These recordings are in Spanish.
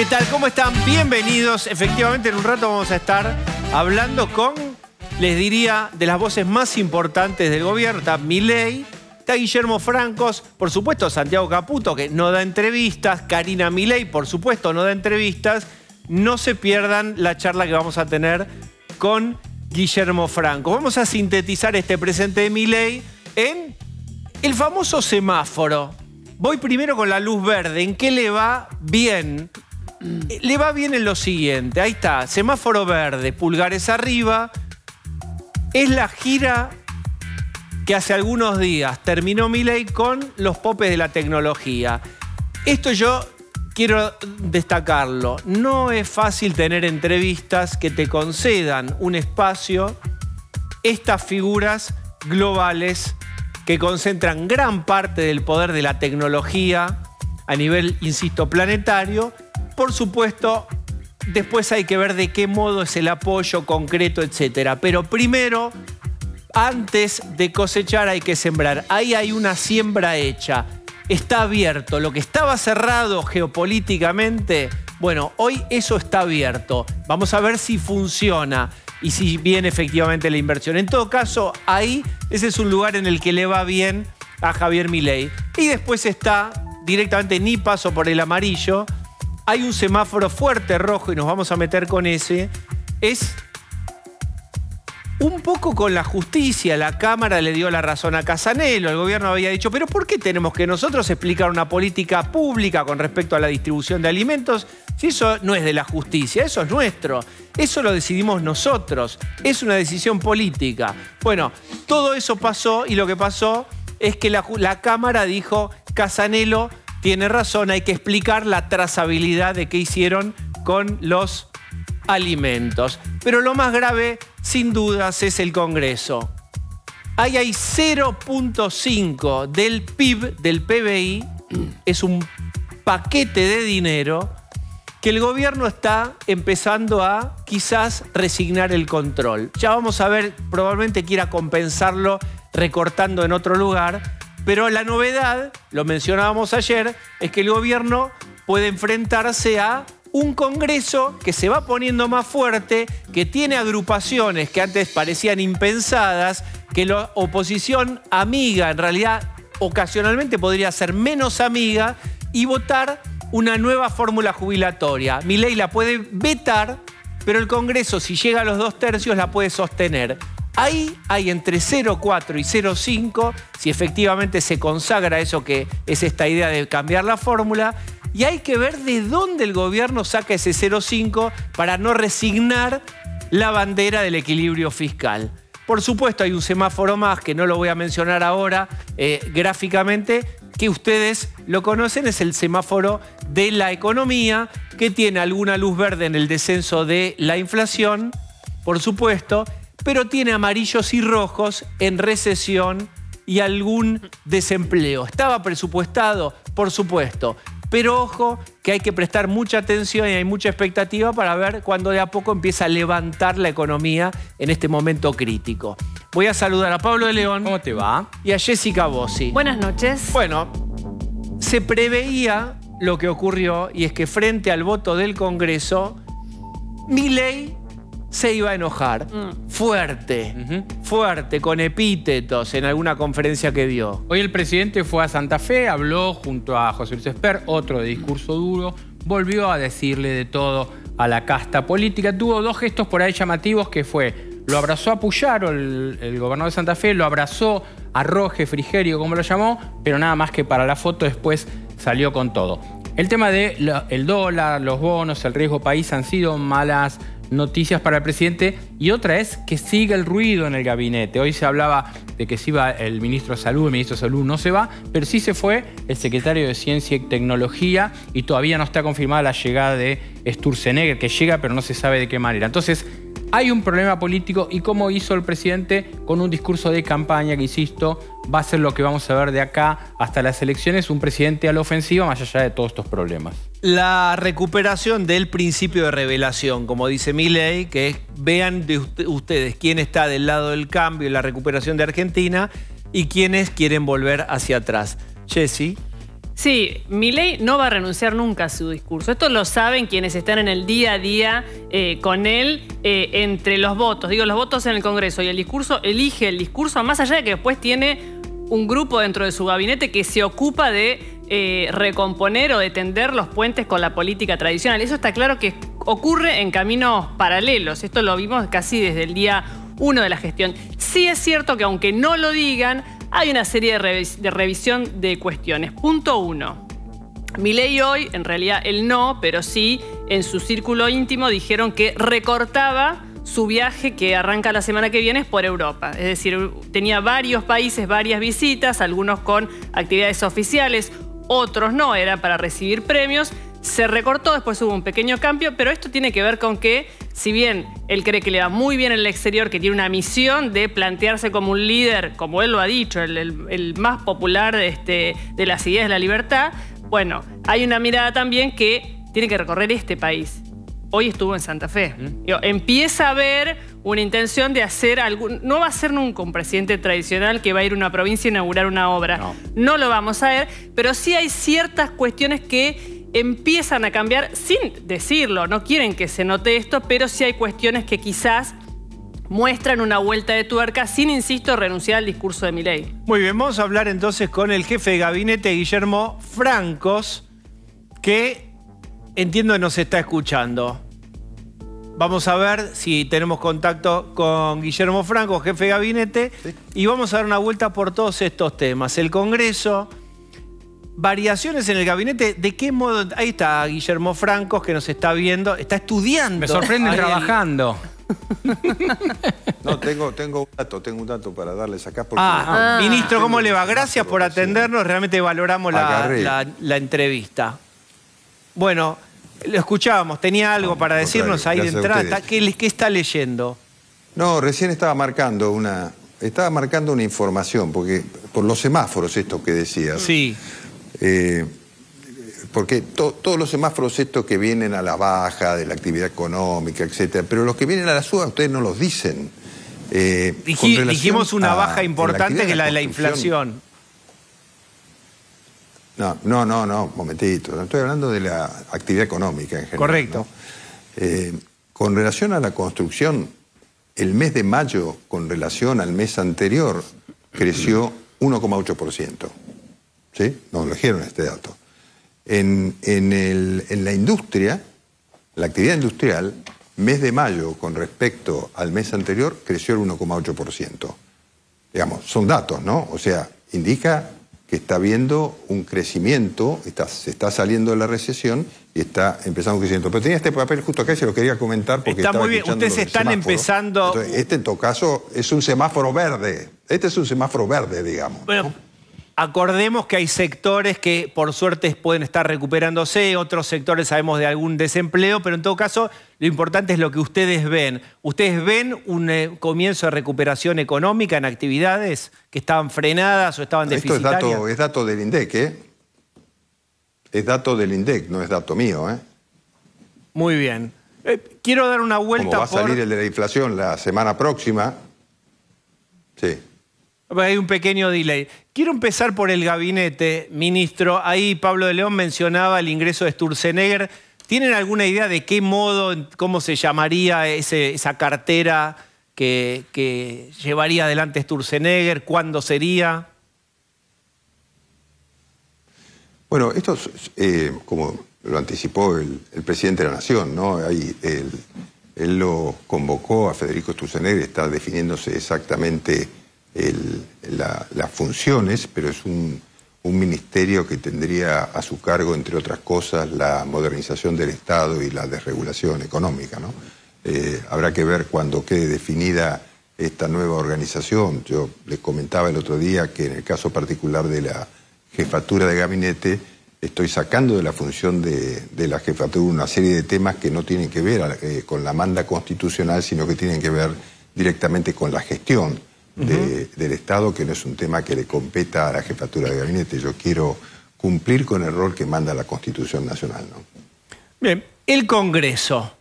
¿Qué tal? ¿Cómo están? Bienvenidos. Efectivamente, en un rato vamos a estar hablando con, les diría, de las voces más importantes del gobierno. Está Milei, está Guillermo Francos, por supuesto Santiago Caputo, que no da entrevistas, Karina Milei, por supuesto, no da entrevistas. No se pierdan la charla que vamos a tener con Guillermo Franco. Vamos a sintetizar este presente de Milei en el famoso semáforo. Voy primero con la luz verde. ¿En qué le va bien? Eh, le va bien en lo siguiente. Ahí está, semáforo verde, pulgares arriba. Es la gira que hace algunos días terminó Milley con los popes de la tecnología. Esto yo quiero destacarlo. No es fácil tener entrevistas que te concedan un espacio estas figuras globales que concentran gran parte del poder de la tecnología a nivel, insisto, planetario por supuesto, después hay que ver de qué modo es el apoyo concreto, etc. Pero primero, antes de cosechar hay que sembrar. Ahí hay una siembra hecha. Está abierto. Lo que estaba cerrado geopolíticamente, bueno, hoy eso está abierto. Vamos a ver si funciona y si viene efectivamente la inversión. En todo caso, ahí ese es un lugar en el que le va bien a Javier Milei. Y después está directamente ni paso por el amarillo, hay un semáforo fuerte rojo y nos vamos a meter con ese, es un poco con la justicia. La Cámara le dio la razón a Casanelo, el gobierno había dicho, pero ¿por qué tenemos que nosotros explicar una política pública con respecto a la distribución de alimentos? Si eso no es de la justicia, eso es nuestro, eso lo decidimos nosotros, es una decisión política. Bueno, todo eso pasó y lo que pasó es que la, Cámara dijo, Casanelo tiene razón, hay que explicar la trazabilidad de qué hicieron con los alimentos. Pero lo más grave, sin dudas, es el Congreso. Ahí hay 0.5 del PIB, del PBI, es un paquete de dinero que el gobierno está empezando a quizás resignar el control. Ya vamos a ver, probablemente quiera compensarlo recortando en otro lugar, pero la novedad, lo mencionábamos ayer, es que el gobierno puede enfrentarse a un Congreso que se va poniendo más fuerte, que tiene agrupaciones que antes parecían impensadas, que la oposición amiga en realidad ocasionalmente podría ser menos amiga y votar una nueva fórmula jubilatoria. Mi ley la puede vetar, pero el Congreso si llega a los dos tercios la puede sostener. Ahí hay entre 0,4 y 0,5, si efectivamente se consagra eso que es esta idea de cambiar la fórmula, y hay que ver de dónde el gobierno saca ese 0,5 para no resignar la bandera del equilibrio fiscal. Por supuesto, hay un semáforo más que no lo voy a mencionar ahora eh, gráficamente, que ustedes lo conocen, es el semáforo de la economía, que tiene alguna luz verde en el descenso de la inflación, por supuesto, pero tiene amarillos y rojos en recesión y algún desempleo. Estaba presupuestado, por supuesto, pero ojo que hay que prestar mucha atención y hay mucha expectativa para ver cuándo de a poco empieza a levantar la economía en este momento crítico. Voy a saludar a Pablo de León. ¿Cómo te va? Y a Jessica Bossi. Buenas noches. Bueno, se preveía lo que ocurrió y es que frente al voto del Congreso, mi ley se iba a enojar mm. fuerte, fuerte, con epítetos en alguna conferencia que dio. Hoy el presidente fue a Santa Fe, habló junto a José Luis Esper, otro de discurso duro, volvió a decirle de todo a la casta política. Tuvo dos gestos por ahí llamativos que fue, lo abrazó a Puyaro, el, gobernador de Santa Fe, lo abrazó a Roge, Frigerio, como lo llamó, pero nada más que para la foto después salió con todo. El tema del el dólar, los bonos, el riesgo país han sido malas noticias para el presidente y otra es que siga el ruido en el gabinete. Hoy se hablaba de que se iba el ministro de Salud, el ministro de Salud no se va, pero sí se fue el secretario de Ciencia y Tecnología y todavía no está confirmada la llegada de Sturzenegger, que llega pero no se sabe de qué manera. Entonces, hay un problema político y cómo hizo el presidente con un discurso de campaña que, insisto, va a ser lo que vamos a ver de acá hasta las elecciones, un presidente a la ofensiva más allá de todos estos problemas la recuperación del principio de revelación, como dice Milei, que es vean ustedes quién está del lado del cambio y la recuperación de Argentina y quiénes quieren volver hacia atrás. Jesse. Sí, Milei no va a renunciar nunca a su discurso. Esto lo saben quienes están en el día a día eh, con él eh, entre los votos. Digo, los votos en el Congreso y el discurso, elige el discurso, más allá de que después tiene un grupo dentro de su gabinete que se ocupa de eh, recomponer o detender los puentes con la política tradicional. Eso está claro que ocurre en caminos paralelos. Esto lo vimos casi desde el día uno de la gestión. Sí es cierto que aunque no lo digan, hay una serie de, revisión de cuestiones. Punto uno. ley hoy, en realidad él no, pero sí en su círculo íntimo dijeron que recortaba su viaje que arranca la semana que viene por Europa. Es decir, tenía varios países, varias visitas, algunos con actividades oficiales, otros no, era para recibir premios. Se recortó, después hubo un pequeño cambio, pero esto tiene que ver con que, si bien él cree que le va muy bien en el exterior, que tiene una misión de plantearse como un líder, como él lo ha dicho, el, más popular de, este, de las ideas de la libertad, bueno, hay una mirada también que tiene que recorrer este país hoy estuvo en Santa Fe. empieza a haber una intención de hacer algún... No va a ser nunca un presidente tradicional que va a ir a una provincia a inaugurar una obra. No. lo vamos a ver, pero sí hay ciertas cuestiones que empiezan a cambiar sin decirlo. No quieren que se note esto, pero sí hay cuestiones que quizás muestran una vuelta de tuerca sin, insisto, renunciar al discurso de mi ley. Muy bien, vamos a hablar entonces con el jefe de gabinete, Guillermo Francos, que entiendo que nos está escuchando. Vamos a ver si tenemos contacto con Guillermo Franco, jefe de gabinete, y vamos a dar una vuelta por todos estos temas. El Congreso, variaciones en el gabinete, ¿de qué modo? Ahí está Guillermo Franco, que nos está viendo, está estudiando. Me sorprende trabajando. No, tengo, tengo un dato, tengo un dato para darles acá. Ah, ministro, ¿cómo le va? Gracias por atendernos, realmente valoramos la entrevista. Bueno, lo escuchábamos, tenía algo para decirnos ahí de entrada. ¿Qué, está leyendo? No, recién estaba marcando una. Estaba marcando una información, porque. Por los semáforos, esto que decía. Sí. Eh, porque todos los semáforos estos que vienen a la baja de la actividad económica, etcétera, pero los que vienen a la suba ustedes no los dicen. Eh, dijimos una baja importante que es la de la inflación. No, no, no, no, momentito. Estoy hablando de la actividad económica en general. Correcto. Eh, con relación a la construcción, el mes de mayo, con relación al mes anterior, creció 1,8%. ¿Sí? Nos dijeron este dato. En, el, en la industria, la actividad industrial, mes de mayo con respecto al mes anterior, creció el 1,8%. Digamos, son datos, ¿no? O sea, indica que está viendo un crecimiento, se está saliendo de la recesión y está empezando un crecimiento. Pero tenía este papel justo acá y se lo quería comentar porque está muy bien. Ustedes están empezando. este en todo caso es un semáforo verde. Este es un semáforo verde, digamos. Acordemos que hay sectores que por suerte pueden estar recuperándose, otros sectores sabemos de algún desempleo, pero en todo caso lo importante es lo que ustedes ven. ¿Ustedes ven un eh, comienzo de recuperación económica en actividades que estaban frenadas o estaban deficitarias? Esto es dato, del INDEC, ¿eh? Es dato del INDEC, no es dato mío, ¿eh? Muy bien. Eh, quiero dar una vuelta Como va a salir el de la inflación la semana próxima. Sí. Hay un pequeño delay. Quiero empezar por el gabinete, ministro. Ahí Pablo de León mencionaba el ingreso de Sturzenegger. ¿Tienen alguna idea de qué modo, cómo se llamaría esa cartera que, llevaría adelante Sturzenegger? ¿Cuándo sería? Bueno, esto eh, como lo anticipó el, presidente de la Nación, ¿no? Ahí, él lo convocó a Federico Sturzenegger, está definiéndose exactamente el, las funciones, pero es un, ministerio que tendría a su cargo, entre otras cosas, la modernización del Estado y la desregulación económica. Eh, habrá que ver cuando quede definida esta nueva organización. Yo les comentaba el otro día que en el caso particular de la jefatura de gabinete, estoy sacando de la función de, la jefatura una serie de temas que no tienen que ver eh, con la manda constitucional, sino que tienen que ver directamente con la gestión del Estado, que no es un tema que le competa a la jefatura de gabinete. Yo quiero cumplir con el rol que manda la Constitución Nacional. Bien, el Congreso.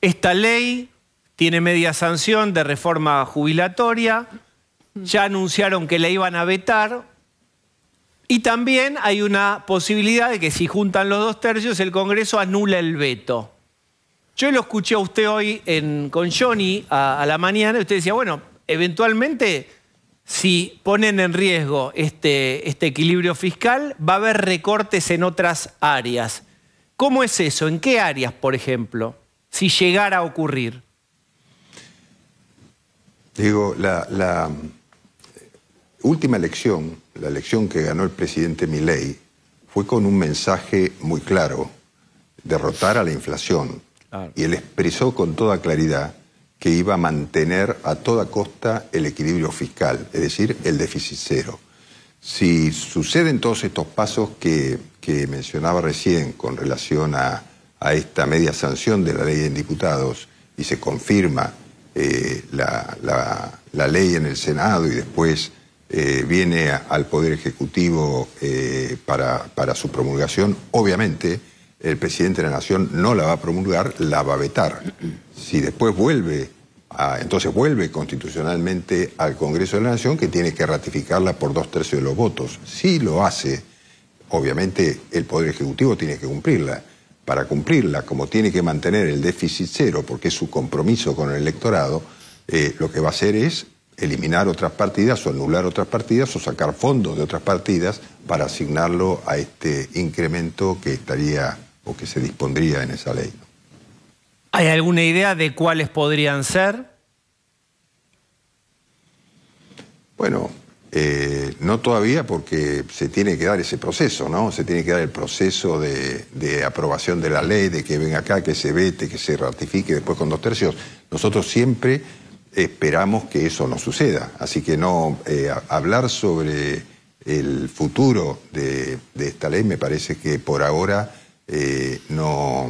Esta ley tiene media sanción de reforma jubilatoria. Ya anunciaron que la iban a vetar. Y también hay una posibilidad de que si juntan los dos tercios, el Congreso anula el veto. Yo lo escuché a usted hoy con Johnny a, la mañana usted decía, bueno, eventualmente, si ponen en riesgo este, este, equilibrio fiscal, va a haber recortes en otras áreas. ¿Cómo es eso? ¿En qué áreas, por ejemplo, si llegara a ocurrir? Digo, la, última elección, la elección que ganó el presidente Milei, fue con un mensaje muy claro, derrotar a la inflación. Y él expresó con toda claridad que iba a mantener a toda costa el equilibrio fiscal, es decir, el déficit cero. Si suceden todos estos pasos que, mencionaba recién con relación a, esta media sanción de la ley en diputados y se confirma eh, la, la, ley en el Senado y después eh, viene al Poder Ejecutivo eh, para, su promulgación, obviamente el presidente de la Nación no la va a promulgar, la va a vetar. Si después vuelve, a, entonces vuelve constitucionalmente al Congreso de la Nación, que tiene que ratificarla por dos tercios de los votos. Si lo hace, obviamente el Poder Ejecutivo tiene que cumplirla. Para cumplirla, como tiene que mantener el déficit cero, porque es su compromiso con el electorado, eh, lo que va a hacer es eliminar otras partidas o anular otras partidas o sacar fondos de otras partidas para asignarlo a este incremento que estaría que se dispondría en esa ley. ¿Hay alguna idea de cuáles podrían ser? Bueno, eh, no todavía porque se tiene que dar ese proceso, ¿no? Se tiene que dar el proceso de, aprobación de la ley, de que venga acá, que se vete, que se ratifique después con dos tercios. Nosotros siempre esperamos que eso no suceda. Así que no eh, hablar sobre el futuro de esta ley me parece que por ahora eh, no,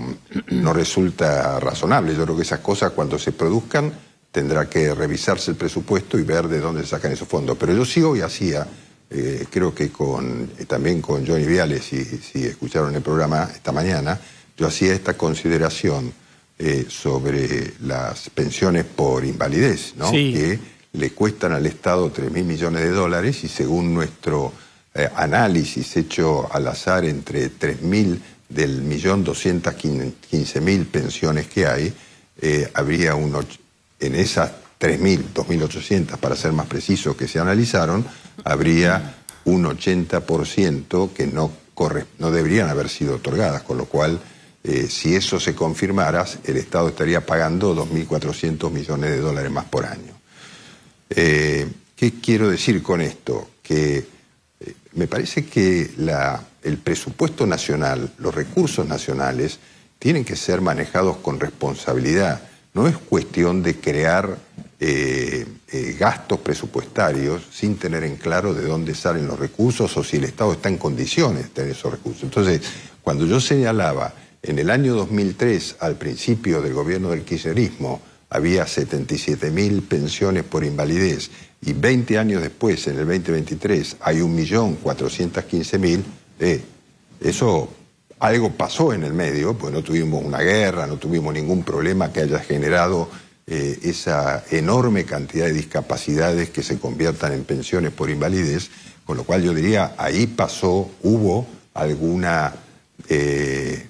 no resulta razonable. Yo creo que esas cosas cuando se produzcan tendrá que revisarse el presupuesto y ver de dónde sacan esos fondos. Pero yo sigo y hacía, eh, creo que con, eh, también con Johnny Viales, si, escucharon el programa esta mañana, yo hacía esta consideración sobre las pensiones por invalidez, ¿no? que le cuestan al Estado 3 mil millones de dólares y según nuestro análisis hecho al azar entre 3.000 mil del millón doscientos quince mil pensiones que hay, eh, habría uno, en esas tres mil dos mil ochocientas para ser más preciso, que se analizaron, habría un 80% que no, corre, no deberían haber sido otorgadas, con lo cual, eh, si eso se confirmara, el Estado estaría pagando 2.400 millones de dólares más por año. Eh, ¿Qué quiero decir con esto? Que me parece que el presupuesto nacional, los recursos nacionales, tienen que ser manejados con responsabilidad. No es cuestión de crear eh, eh, gastos presupuestarios sin tener en claro de dónde salen los recursos o si el Estado está en condiciones de tener esos recursos. Entonces, cuando yo señalaba en el año 2003, al principio del gobierno del kirchnerismo, había mil pensiones por invalidez y 20 años después, en el 2023, hay 1.415.000, eso algo pasó en el medio, pues no tuvimos una guerra, no tuvimos ningún problema que haya generado eh, esa enorme cantidad de discapacidades que se conviertan en pensiones por invalidez, con lo cual yo diría, ahí pasó, hubo algún eh, eh,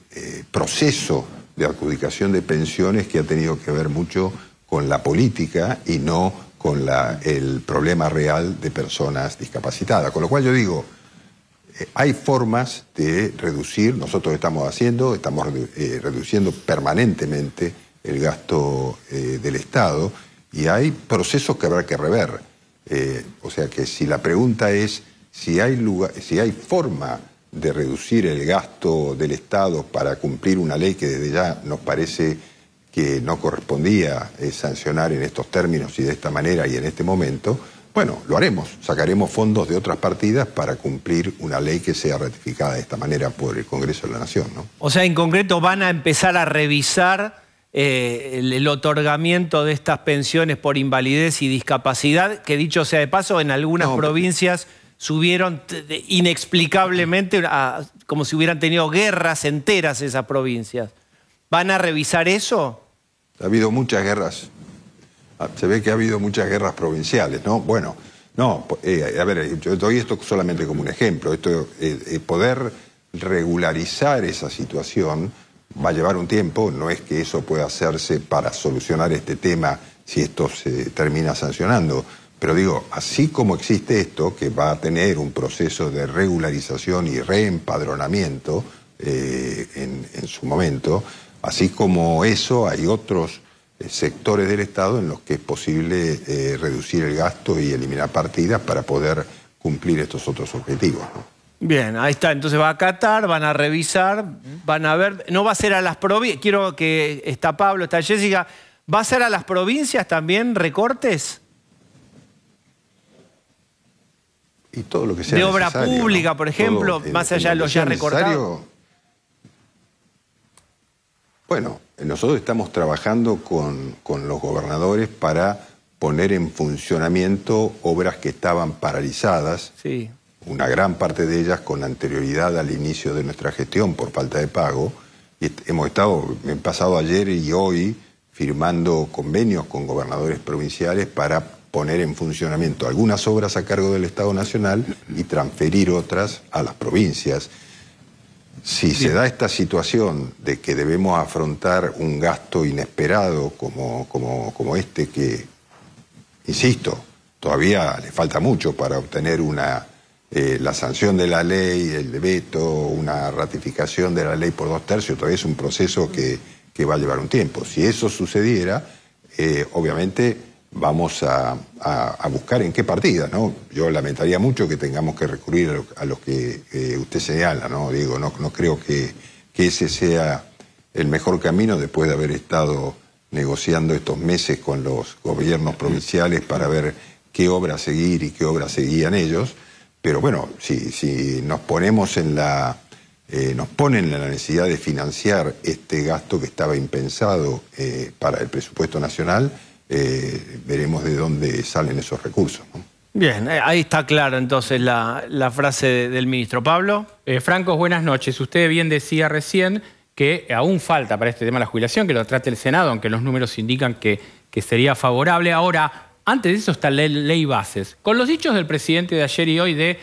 proceso de adjudicación de pensiones que ha tenido que ver mucho con la política y no con la, el problema real de personas discapacitadas. Con lo cual yo digo, eh, hay formas de reducir, nosotros estamos haciendo, estamos eh, reduciendo permanentemente el gasto eh, del Estado y hay procesos que habrá que rever. o sea que si la pregunta es si hay, lugar, si hay forma de reducir el gasto del Estado para cumplir una ley que desde ya nos parece que no correspondía eh, sancionar en estos términos y de esta manera y en este momento, bueno, lo haremos, sacaremos fondos de otras partidas para cumplir una ley que sea ratificada de esta manera por el Congreso de la Nación. ¿no? O sea, en concreto van a empezar a revisar eh, el, otorgamiento de estas pensiones por invalidez y discapacidad, que dicho sea de paso, en algunas provincias subieron inexplicablemente, como si hubieran tenido guerras enteras esas provincias. ¿Van a revisar eso? Ha habido muchas guerras. Ah, se ve que ha habido muchas guerras provinciales, ¿no? Bueno, no, eh, a ver, eh, yo doy esto solamente como un ejemplo. Esto, eh, poder regularizar esa situación va a llevar un tiempo, no es que eso pueda hacerse para solucionar este tema si esto se termina sancionando. Pero digo, así como existe esto, que va a tener un proceso de regularización y reempadronamiento en, su momento, Así como eso, hay otros eh, sectores del Estado en los que es posible eh, reducir el gasto y eliminar partidas para poder cumplir estos otros objetivos. Bien, ahí está. Entonces va a Catar, van a revisar, van a ver. No va a ser a las provincias. Quiero que está Pablo, está Jessica. ¿Va a ser a las provincias también recortes? Y todo lo que sea. De obra pública, por ejemplo, más allá de lo ya recortado. Bueno, nosotros estamos trabajando con, los gobernadores para poner en funcionamiento obras que estaban paralizadas, una gran parte de ellas con anterioridad al inicio de nuestra gestión por falta de pago. Y hemos estado, he pasado ayer y hoy firmando convenios con gobernadores provinciales para poner en funcionamiento algunas obras a cargo del Estado Nacional y transferir otras a las provincias si se da esta situación de que debemos afrontar un gasto inesperado como, como, este que, insisto, todavía le falta mucho para obtener una, eh, la sanción de la ley, el veto, una ratificación de la ley por dos tercios, todavía es un proceso que, va a llevar un tiempo. Si eso sucediera, eh, obviamente vamos a, buscar en qué partida, ¿no? Yo lamentaría mucho que tengamos que recurrir a lo, que usted señala, ¿no? Digo, no, creo que, ese sea el mejor camino después de haber estado negociando estos meses con los gobiernos provinciales para ver qué obra seguir y qué obra seguían ellos. Pero bueno, si, si nos ponemos en la. Eh, nos ponen la necesidad de financiar este gasto que estaba impensado eh, para el presupuesto nacional, eh, veremos de dónde salen esos recursos. Bien, eh, ahí está claro entonces la, frase del ministro. Pablo. Eh, buenas noches. Usted bien decía recién que aún falta para este tema la jubilación, que lo trate el Senado, aunque los números indican que, que sería favorable. Ahora, antes de eso está la ley, bases. Con los dichos del presidente de ayer y hoy de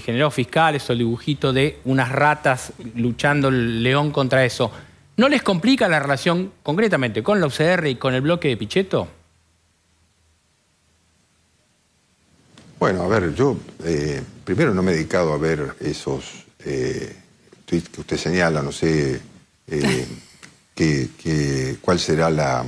generos fiscales o el dibujito de unas ratas luchando el león contra eso, ¿no les complica la relación concretamente con la UCR y con el bloque de Pichetto? Bueno, a ver, yo eh, primero no me he dedicado a ver esos eh, tweets que usted señala, no sé eh, cuál será la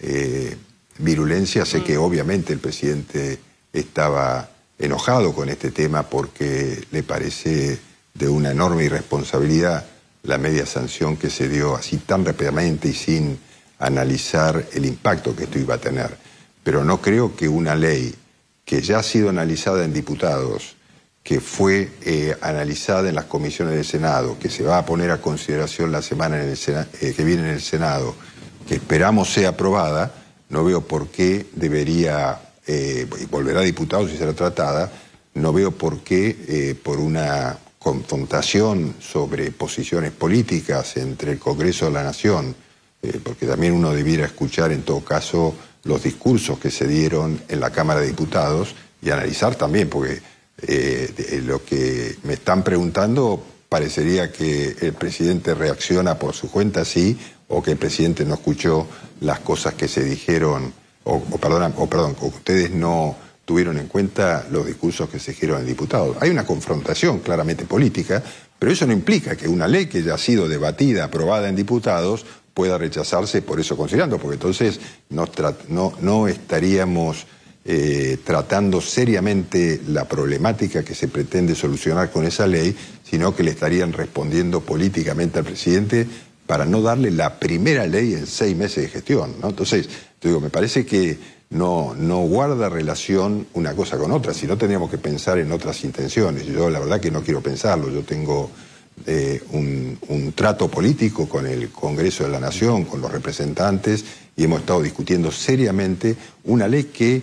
eh, virulencia. Sé que mm. obviamente el presidente estaba enojado con este tema porque le parece de una enorme irresponsabilidad la media sanción que se dio así tan rápidamente y sin analizar el impacto que esto iba a tener. Pero no creo que una ley que ya ha sido analizada en diputados, que fue eh, analizada en las comisiones del Senado, que se va a poner a consideración la semana eh, que viene en el Senado, que esperamos sea aprobada, no veo por qué debería, eh, volverá a diputados y será tratada, no veo por qué eh, por una confrontación sobre posiciones políticas entre el Congreso y la Nación, porque también uno debiera escuchar en todo caso los discursos que se dieron en la Cámara de Diputados y analizar también, porque eh, lo que me están preguntando parecería que el presidente reacciona por su cuenta, sí, o que el presidente no escuchó las cosas que se dijeron, o, o, o perdón, ustedes no tuvieron en cuenta los discursos que se dijeron en diputados. Hay una confrontación claramente política, pero eso no implica que una ley que ya ha sido debatida, aprobada en diputados, pueda rechazarse por eso considerando, porque entonces no, no, estaríamos eh, tratando seriamente la problemática que se pretende solucionar con esa ley, sino que le estarían respondiendo políticamente al presidente para no darle la primera ley en seis meses de gestión. Entonces, te digo, me parece que no, no guarda relación una cosa con otra, si no teníamos que pensar en otras intenciones. Yo la verdad que no quiero pensarlo, yo tengo un, trato político con el Congreso de la Nación, con los representantes, y hemos estado discutiendo seriamente una ley que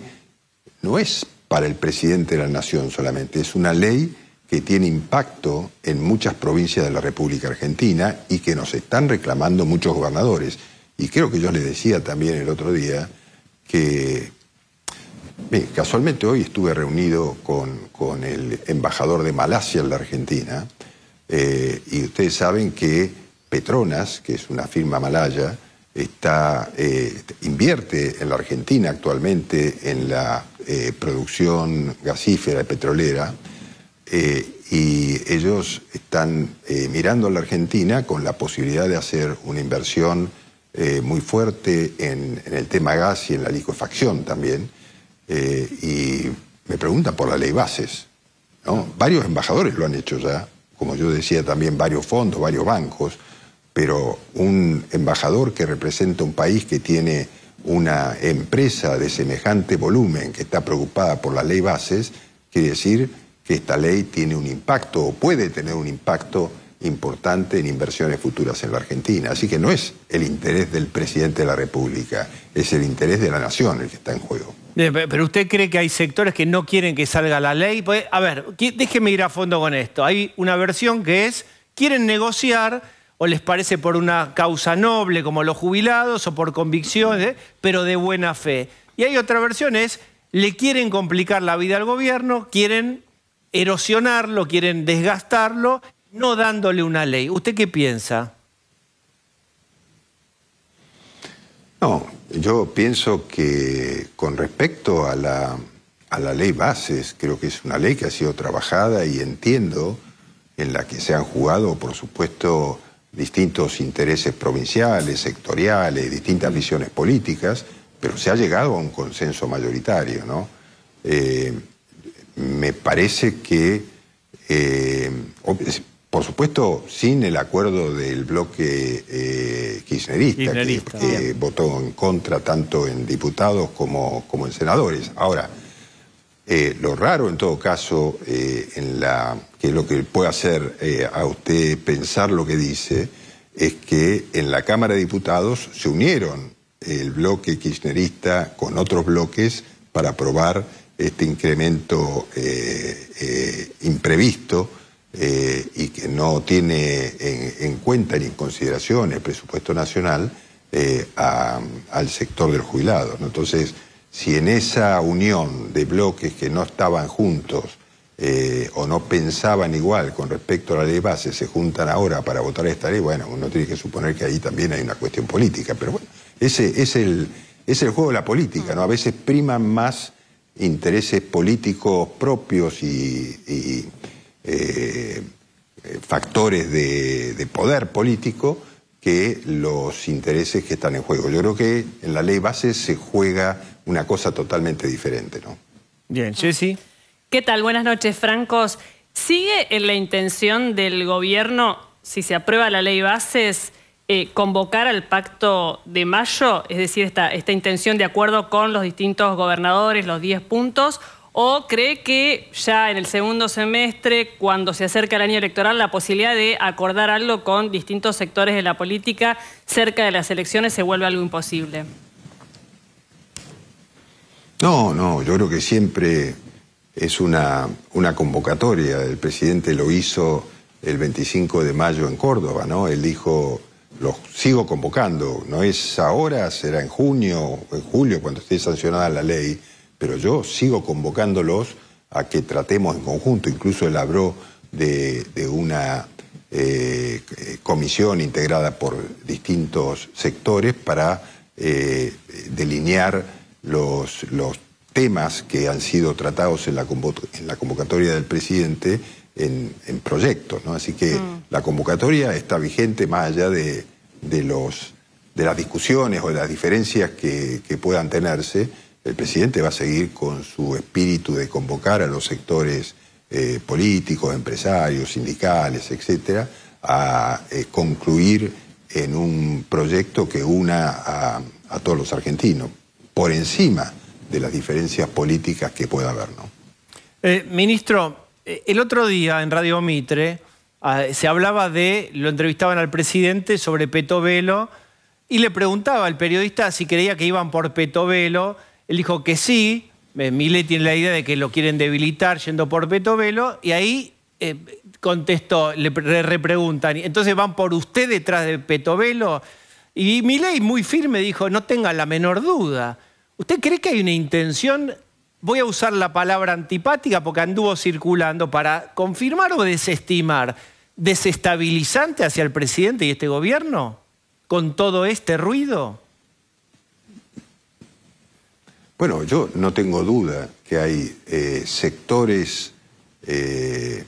no es para el presidente de la Nación solamente, es una ley que tiene impacto en muchas provincias de la República Argentina y que nos están reclamando muchos gobernadores. Y creo que yo les decía también el otro día que casualmente hoy estuve reunido con, con el embajador de Malasia en la Argentina, eh, y ustedes saben que Petronas, que es una firma malaya, está, eh, invierte en la Argentina actualmente en la eh, producción gasífera y petrolera. y ellos están mirando a la Argentina con la posibilidad de hacer una inversión muy fuerte en, el tema gas y en la liquefacción también. y me preguntan por la ley bases. Varios embajadores lo han hecho ya como yo decía, también varios fondos, varios bancos, pero un embajador que representa un país que tiene una empresa de semejante volumen que está preocupada por la ley bases, quiere decir que esta ley tiene un impacto o puede tener un impacto importante en inversiones futuras en la Argentina. Así que no es el interés del presidente de la República, es el interés de la nación el que está en juego. Eh, pero usted cree que hay sectores que no quieren que salga la ley. Pues, a ver, déjeme ir a fondo con esto. Hay una versión que es, quieren negociar o les parece por una causa noble como los jubilados o por convicciones, eh, pero de buena fe. Y hay otra versión es, le quieren complicar la vida al gobierno, quieren erosionarlo, quieren desgastarlo, no dándole una ley. ¿Usted qué piensa? No, yo pienso que con respecto a la, a la ley Bases, creo que es una ley que ha sido trabajada y entiendo en la que se han jugado, por supuesto, distintos intereses provinciales, sectoriales, distintas mm. visiones políticas, pero se ha llegado a un consenso mayoritario, ¿no? Eh, me parece que eh, por supuesto, sin el acuerdo del bloque eh, kirchnerista, que, votó en contra tanto en diputados como, como en senadores. Ahora, eh, lo raro en todo caso, eh, en la, que es lo que puede hacer a usted pensar lo que dice, es que en la Cámara de Diputados se unieron el bloque kirchnerista con otros bloques para aprobar este incremento imprevisto eh, y que no tiene en, cuenta ni en consideración el presupuesto nacional eh, al sector del jubilado. Entonces, si en esa unión de bloques que no estaban juntos eh, o no pensaban igual con respecto a la ley base se juntan ahora para votar esta ley, bueno, uno tiene que suponer que ahí también hay una cuestión política. Pero bueno, ese es el, es el juego de la política, ¿no? A veces priman más intereses políticos propios y eh, eh, factores de, poder político que los intereses que están en juego. Yo creo que en la ley base se juega una cosa totalmente diferente. ¿no? Bien, Jessy. ¿Qué tal? Buenas noches, Francos. ¿Sigue en la intención del gobierno, si se aprueba la ley bases, eh, convocar al pacto de mayo, es decir, esta, esta intención de acuerdo con los distintos gobernadores, los 10 puntos, ¿O cree que ya en el segundo semestre, cuando se acerca el año electoral, la posibilidad de acordar algo con distintos sectores de la política cerca de las elecciones se vuelve algo imposible? No, no, yo creo que siempre es una, una convocatoria. El presidente lo hizo el 25 de mayo en Córdoba, ¿no? Él dijo, lo sigo convocando, no es ahora, será en junio o en julio cuando esté sancionada la ley pero yo sigo convocándolos a que tratemos en conjunto. Incluso él habló de, una eh, comisión integrada por distintos sectores para eh, delinear los, temas que han sido tratados en la, convocatoria del presidente en, proyectos. Así que mm. la convocatoria está vigente más allá de, los, de las discusiones o de las diferencias que puedan tenerse el presidente va a seguir con su espíritu de convocar a los sectores eh, políticos, empresarios, sindicales, etcétera, a eh, concluir en un proyecto que una a, todos los argentinos, por encima de las diferencias políticas que pueda haber. ¿no? Eh, ministro, el otro día en Radio Mitre ah, se hablaba de, lo entrevistaban al presidente sobre Petovelo y le preguntaba al periodista si creía que iban por Petovelo él dijo que sí, eh, Milei tiene la idea de que lo quieren debilitar yendo por Petovelo, y ahí eh, contestó, le repreguntan, entonces van por usted detrás de Petovelo. Y Milei muy firme dijo, no tenga la menor duda. ¿Usted cree que hay una intención, voy a usar la palabra antipática porque anduvo circulando, para confirmar o desestimar, desestabilizante hacia el presidente y este gobierno con todo este ruido? Bueno, yo no tengo duda que hay eh, sectores eh,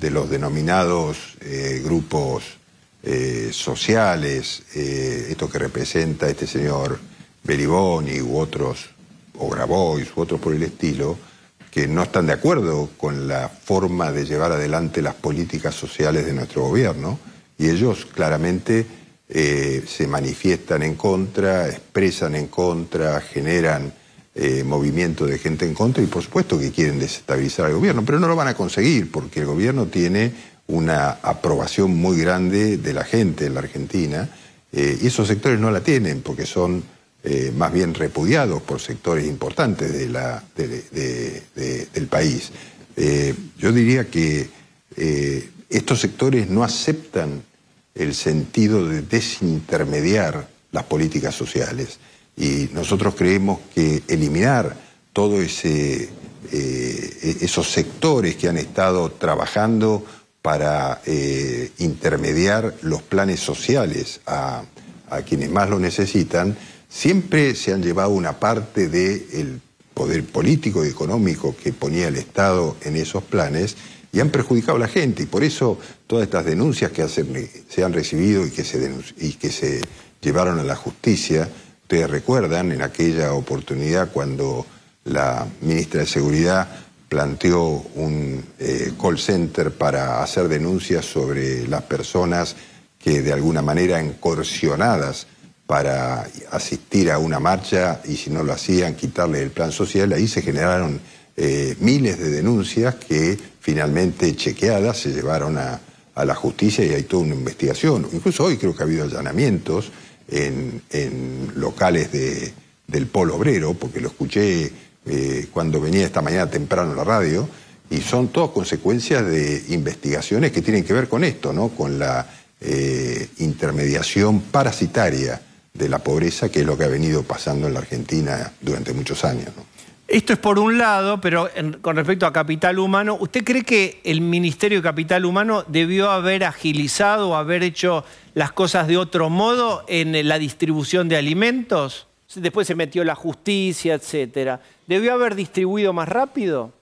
de los denominados eh, grupos sociales, esto que representa este señor Beriboni u otros, o Grabois u otros por el estilo, que no están de acuerdo con la forma de llevar adelante las políticas sociales de nuestro gobierno, y ellos claramente se manifiestan en contra, expresan en contra, generan eh, movimiento de gente en contra y por supuesto que quieren desestabilizar al gobierno, pero no lo van a conseguir porque el gobierno tiene una aprobación muy grande de la gente en la Argentina eh, y esos sectores no la tienen porque son eh, más bien repudiados por sectores importantes de la, del país. Eh, yo diría que estos sectores no aceptan el sentido de desintermediar las políticas sociales. Y nosotros creemos que eliminar todos eh, esos sectores que han estado trabajando para eh, intermediar los planes sociales a, quienes más lo necesitan, siempre se han llevado una parte del poder político y económico que ponía el Estado en esos planes y han perjudicado a la gente. Y por eso todas estas denuncias que se han recibido y que y que se llevaron a la justicia, Ustedes recuerdan en aquella oportunidad cuando la ministra de Seguridad planteó un eh, call center para hacer denuncias sobre las personas que de alguna manera encorsionadas para asistir a una marcha y si no lo hacían quitarle el plan social, ahí se generaron eh, miles de denuncias que finalmente chequeadas se llevaron a, a la justicia y hay toda una investigación. Incluso hoy creo que ha habido allanamientos en, locales de, del polo obrero, porque lo escuché eh, cuando venía esta mañana temprano a la radio, y son todas consecuencias de investigaciones que tienen que ver con esto, ¿no? con la eh, intermediación parasitaria de la pobreza, que es lo que ha venido pasando en la Argentina durante muchos años. Esto es por un lado, pero con respecto a capital humano, ¿usted cree que el Ministerio de Capital Humano debió haber agilizado o haber hecho las cosas de otro modo en la distribución de alimentos? Después se metió la justicia, etcétera. ¿Debió haber distribuido más rápido?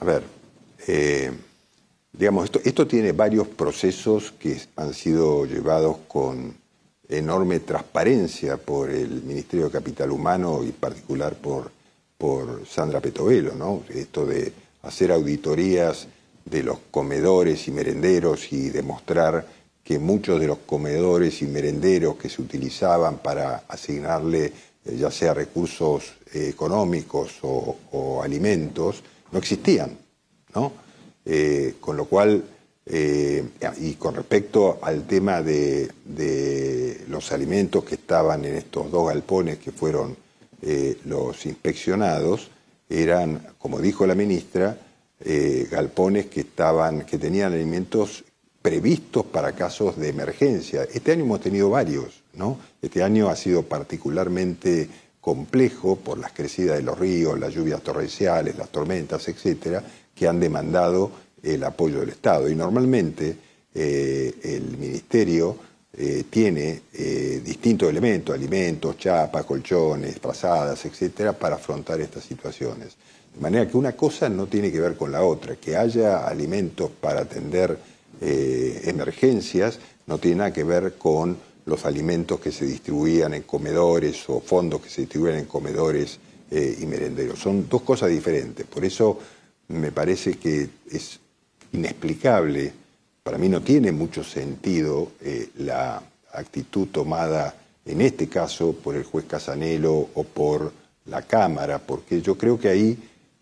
A ver, eh, digamos, esto tiene varios procesos que han sido llevados con enorme transparencia por el Ministerio de Capital Humano y en particular por, por Sandra Petovelo, ¿no? Esto de hacer auditorías de los comedores y merenderos y demostrar que muchos de los comedores y merenderos que se utilizaban para asignarle eh, ya sea recursos eh, económicos o, alimentos, no existían, ¿no? Eh, con lo cual eh, y con respecto al tema de, los alimentos que estaban en estos dos galpones que fueron eh, los inspeccionados, eran, como dijo la ministra, eh, galpones que, estaban, que tenían alimentos previstos para casos de emergencia. Este año hemos tenido varios, ¿no? Este año ha sido particularmente complejo por las crecidas de los ríos, las lluvias torrenciales, las tormentas, etcétera, que han demandado el apoyo del Estado. Y normalmente eh, el Ministerio eh, tiene eh, distintos elementos, alimentos, chapas, colchones, pasadas, etcétera, para afrontar estas situaciones. De manera que una cosa no tiene que ver con la otra. Que haya alimentos para atender emergencias no tiene nada que ver con los alimentos que se distribuían en comedores o fondos que se distribuían en comedores y merenderos. Son dos cosas diferentes. Por eso me parece que es inexplicable. Para mí no tiene mucho sentido eh, la actitud tomada en este caso por el juez Casanelo o por la Cámara, porque yo creo que ahí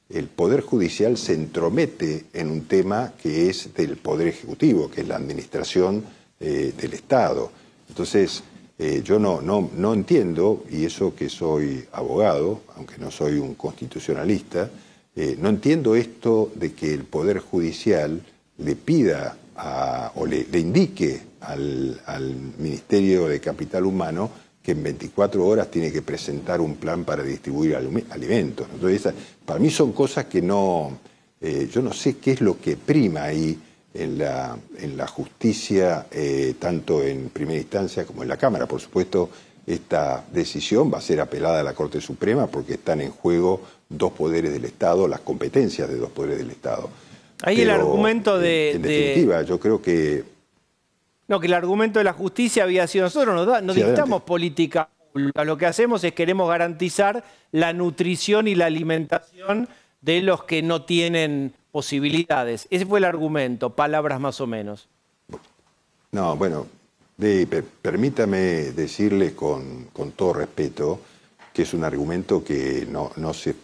el Poder Judicial se entromete en un tema que es del Poder Ejecutivo, que es la administración eh, del Estado. Entonces, eh, yo no, no, no entiendo, y eso que soy abogado, aunque no soy un constitucionalista, eh, no entiendo esto de que el Poder Judicial le pida o le, indique al, Ministerio de Capital Humano que en 24 horas tiene que presentar un plan para distribuir alimentos. Entonces, para mí son cosas que no... Eh, yo no sé qué es lo que prima ahí en la, justicia, eh, tanto en primera instancia como en la Cámara. Por supuesto, esta decisión va a ser apelada a la Corte Suprema porque están en juego dos poderes del Estado, las competencias de dos poderes del Estado. Ahí el argumento de... En, definitiva, yo creo que... No, que el argumento de la justicia había sido nosotros, no necesitamos dictamos política pública, lo que hacemos es queremos garantizar la nutrición y la alimentación de los que no tienen posibilidades. Ese fue el argumento, palabras más o menos. No, bueno, permítame decirle con, todo respeto que es un argumento que no, se,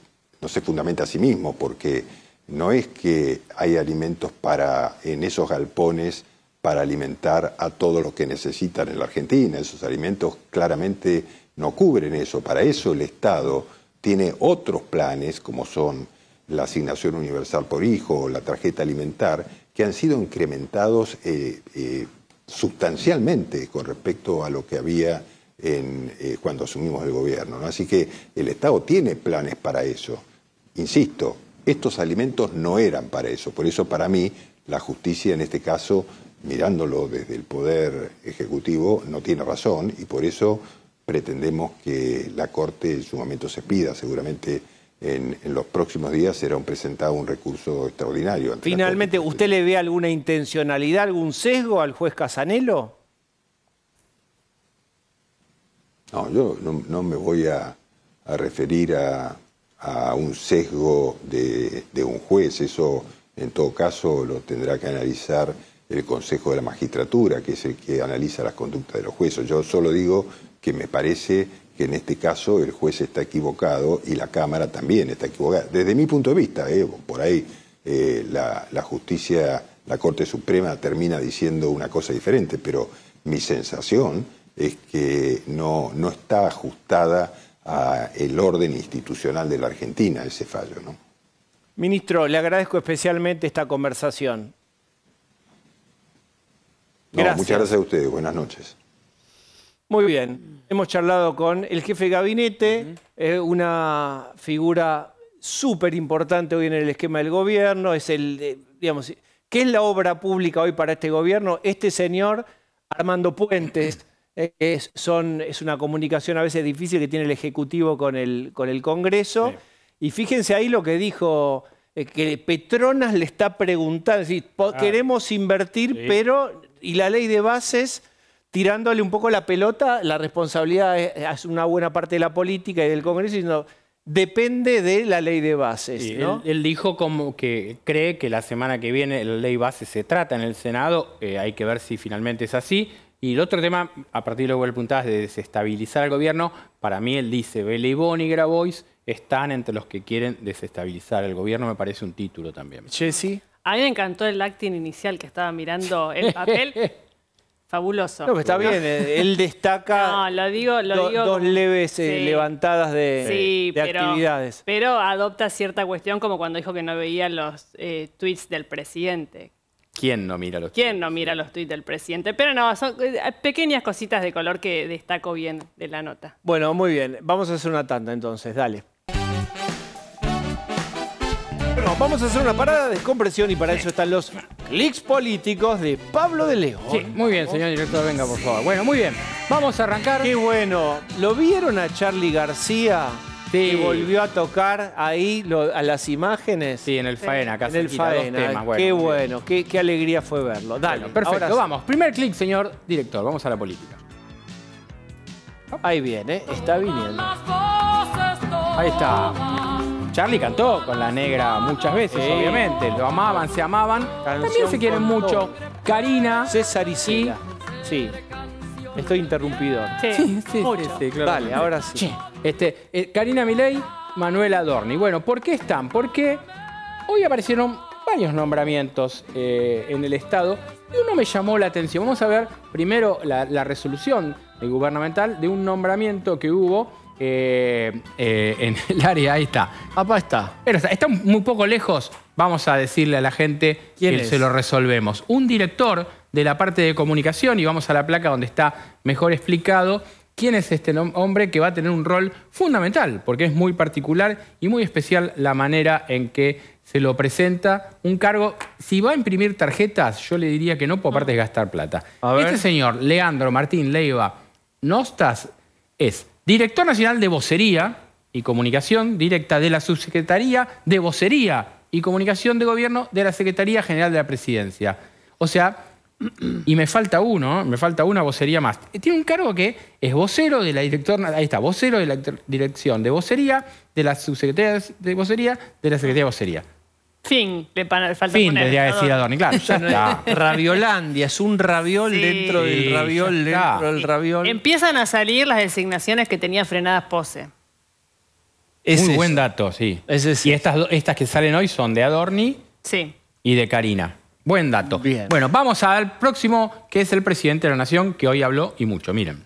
no se fundamenta a sí mismo, porque no es que hay alimentos para, en esos galpones para alimentar a todos los que necesitan en la Argentina. Esos alimentos claramente no cubren eso. Para eso el Estado tiene otros planes, como son la asignación universal por hijo o la tarjeta alimentar, que han sido incrementados eh, eh, sustancialmente con respecto a lo que había en, eh, cuando asumimos el gobierno. Así que el Estado tiene planes para eso. Insisto, estos alimentos no eran para eso. Por eso para mí la justicia en este caso, mirándolo desde el Poder Ejecutivo, no tiene razón y por eso pretendemos que la Corte en su momento se pida seguramente en, los próximos días será un presentado un recurso extraordinario. Finalmente, ¿usted le ve alguna intencionalidad, algún sesgo al juez Casanelo? No, yo no, me voy a, referir a, un sesgo de, de un juez. Eso, en todo caso, lo tendrá que analizar el Consejo de la Magistratura, que es el que analiza las conductas de los jueces. Yo solo digo que me parece que en este caso el juez está equivocado y la Cámara también está equivocada. Desde mi punto de vista, eh, por ahí eh, la, justicia, la Corte Suprema termina diciendo una cosa diferente, pero mi sensación es que no, no está ajustada al orden institucional de la Argentina ese fallo. ¿no? Ministro, le agradezco especialmente esta conversación. Muchas gracias a ustedes. Buenas noches. Muy bien, hemos charlado con el jefe de gabinete, una figura súper importante hoy en el esquema del gobierno, es el, digamos, ¿qué es la obra pública hoy para este gobierno? Este señor, Armando Puentes, es, son, es una comunicación a veces difícil que tiene el Ejecutivo con el, con el Congreso, y fíjense ahí lo que dijo eh, que Petronas le está preguntando, es ah. queremos invertir, pero, y la ley de bases tirándole un poco la pelota, la responsabilidad es, una buena parte de la política y del Congreso, diciendo, depende de la ley de bases. él, dijo como que cree que la semana que viene la ley base se trata en el Senado, eh, hay que ver si finalmente es así. Y el otro tema, a partir de lo que apuntabas, de desestabilizar al gobierno, para mí él dice, Vela y Grabois están entre los que quieren desestabilizar el gobierno, me parece un título también. Jessy. A mí me encantó el acting inicial que estaba mirando el papel. Fabuloso. está bien, eh, él destaca dos leves levantadas de, actividades. Pero adopta cierta cuestión como cuando dijo que no veía los eh, tweets del presidente. ¿Quién no mira los ¿Quién no mira los tweets del presidente? Pero no, son eh, pequeñas cositas de color que destaco bien de la nota. Bueno, muy bien. Vamos a hacer una tanda entonces, dale vamos a hacer una parada de descompresión y para eso están los clics políticos de Pablo de León. Sí, muy bien, señor director, venga, por favor. Bueno, muy bien. Vamos a arrancar. Qué bueno. ¿Lo vieron a Charlie García? Sí. Que volvió a tocar ahí a las imágenes. Sí, en el Faena, Acá En el Faena. qué bueno, qué, alegría fue verlo. Dale, perfecto. Vamos, primer clic, señor director. Vamos a la política. Ahí viene, está viniendo. Ahí está. Charlie cantó con la negra muchas veces, obviamente. Lo amaban, se amaban. También se quieren mucho. Karina. César y sí. Sí. Estoy interrumpido. Sí, sí, sí Dale, ahora sí. Este, eh, Karina Milei, Manuel Adorni. Bueno, ¿por qué están? Porque hoy aparecieron varios nombramientos eh, en el Estado y uno me llamó la atención. Vamos a ver primero la resolución gubernamental de un nombramiento que hubo eh, eh, en el área, ahí está. papá está. Pero está, muy poco lejos. Vamos a decirle a la gente que se lo resolvemos. Un director de la parte de comunicación, y vamos a la placa donde está mejor explicado quién es este hombre que va a tener un rol fundamental, porque es muy particular y muy especial la manera en que se lo presenta un cargo. Si va a imprimir tarjetas, yo le diría que no, por parte de gastar plata. Este señor, Leandro Martín Leiva Nostas, es Director Nacional de Vocería y Comunicación Directa de la Subsecretaría de Vocería y Comunicación de Gobierno de la Secretaría General de la Presidencia. O sea, y me falta uno, ¿eh? me falta una vocería más. Tiene un cargo que es vocero de la director, ahí está, vocero de la dirección de vocería, de la subsecretaría de vocería, de la secretaría de vocería. Fin, le falta Fin, poner, decir a claro. Ya Raviolandia, es un raviol dentro del raviol, dentro del raviol. Empiezan a salir las designaciones que tenía frenadas pose. Es buen dato, sí. y estas, estas que salen hoy son de Adorni sí. y de Karina. Buen dato. Bueno, vamos al próximo, que es el presidente de la Nación, que hoy habló y mucho, miren.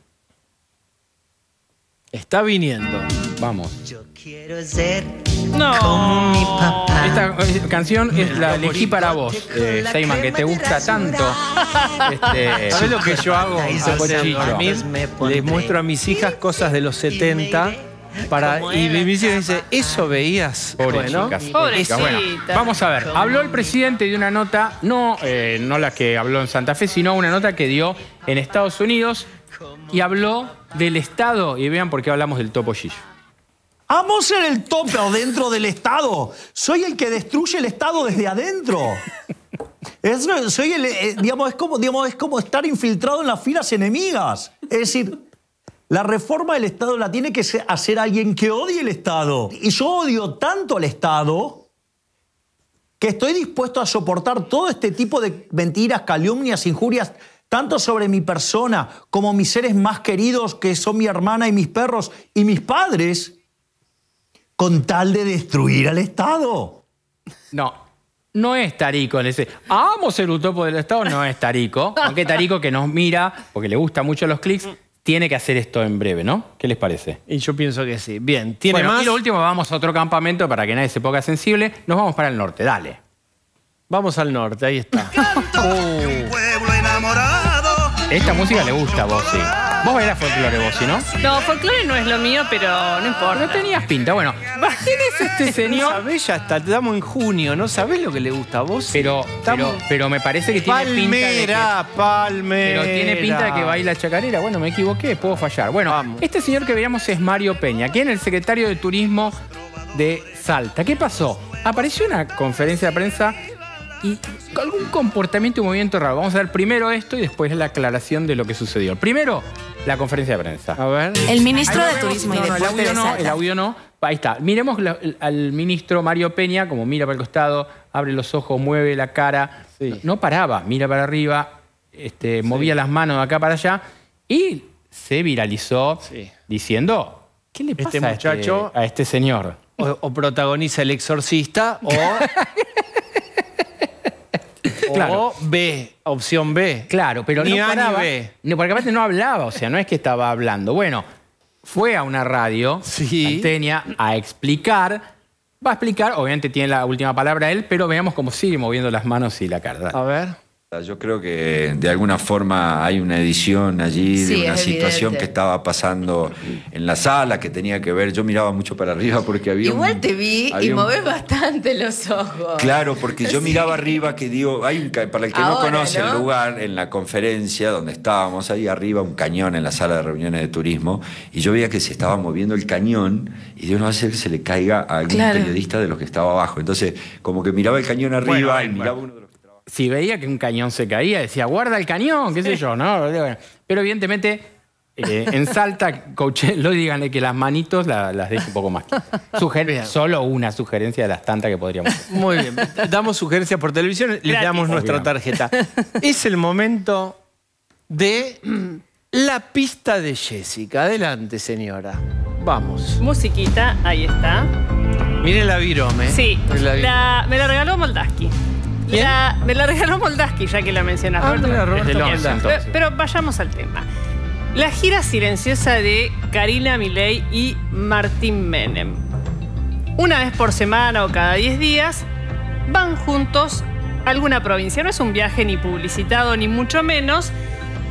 Está viniendo. Vamos. Yo quiero ser no. Esta eh, canción la elegí para vos, eh, eh que te gusta tanto. Este, ¿Sabes lo que yo hago? Les muestro a mis hijas cosas de los 70. Para, y mi hija dice, ¿eso veías? Pobrecita. bueno, vamos a ver. Habló el presidente de una nota, no, eh, no la que habló en Santa Fe, sino una nota que dio en Estados Unidos y habló del Estado. Y vean por qué hablamos del topollillo. Amo ser el tope dentro del Estado. Soy el que destruye el Estado desde adentro. soy el, eh, como, digamos, es como estar infiltrado en las filas enemigas. Es decir, la reforma del Estado la tiene que hacer alguien que odie el Estado. Y yo odio tanto al Estado que estoy dispuesto a soportar todo este tipo de mentiras, calumnias, injurias, tanto sobre mi persona como mis seres más queridos, que son mi hermana y mis perros y mis padres, con tal de destruir al Estado. No, no es tarico en ese. Amo ser utopo del Estado, no es tarico. Aunque tarico que nos mira, porque le gusta mucho los clics, tiene que hacer esto en breve, ¿no? ¿Qué les parece? Y yo pienso que sí. Bien, tiene Y lo último, vamos a otro campamento para que nadie se ponga sensible. Nos vamos para el norte, dale. Vamos al norte, ahí está. Oh. pueblo enamorado. Esta música le gusta a vos, sí. Vos bailás folclore vos, no? No, folclore no es lo mío, pero no importa. No tenías pinta. Bueno, ¿quién es este señor? No sabés, ya está, estamos en junio, no sabés lo que le gusta a vos. Pero, pero, me parece que tiene pinta de Palmera, Pero tiene pinta de que baila chacarera. Bueno, me equivoqué, puedo fallar. Bueno, Vamos. este señor que veíamos es Mario Peña, quien es el secretario de Turismo de Salta. ¿Qué pasó? Apareció una conferencia de prensa y algún comportamiento y movimiento raro. Vamos a ver primero esto y después la aclaración de lo que sucedió. Primero, la conferencia de prensa. A ver. El ministro de Turismo y Deportes. No, el audio no, Ahí está. Miremos al ministro Mario Peña, como mira para el costado, abre los ojos, mueve la cara. No paraba, mira para arriba, este, movía las manos de acá para allá y se viralizó diciendo, ¿qué le este pasa este muchacho, a, este, señor? o, protagoniza El Exorcista o o B, opción B. Claro, pero no paraba. Ni B. No, porque aparte no hablaba, o sea, no es que estaba hablando. Bueno, fue a una radio, sí. a explicar. Va a explicar, obviamente tiene la última palabra él, pero veamos cómo sigue moviendo las manos y la cara. A ver. Yo creo que de alguna forma hay una edición allí de una situación que estaba pasando en la sala que tenía que ver. Yo miraba mucho para arriba porque había. Igual te vi y moves bastante los ojos. Claro, porque yo miraba arriba que digo, hay para el que no conoce el lugar, en la conferencia donde estábamos, ahí arriba un cañón en la sala de reuniones de turismo y yo veía que se estaba moviendo el cañón y Dios no hace que se le caiga a algún periodista de los que estaba abajo. Entonces, como que miraba el cañón arriba y miraba uno de los si veía que un cañón se caía, decía, guarda el cañón, qué sé yo, ¿no? Pero evidentemente, eh, en Salta, lo díganle que las manitos las deje un poco más. Suger solo una sugerencia de las tantas que podríamos hacer. Muy bien. Damos sugerencias por televisión, les damos nuestra tarjeta. Es el momento de la pista de Jessica. Adelante, señora. Vamos. Musiquita, ahí está. Mire la virome. Sí, me la regaló Moldaski. La, me la regaló Moldaski, ya que la mencionas. Ah, pero, vayamos al tema. La gira silenciosa de Karina Milei y Martín Menem. Una vez por semana o cada 10 días van juntos a alguna provincia. No es un viaje ni publicitado ni mucho menos,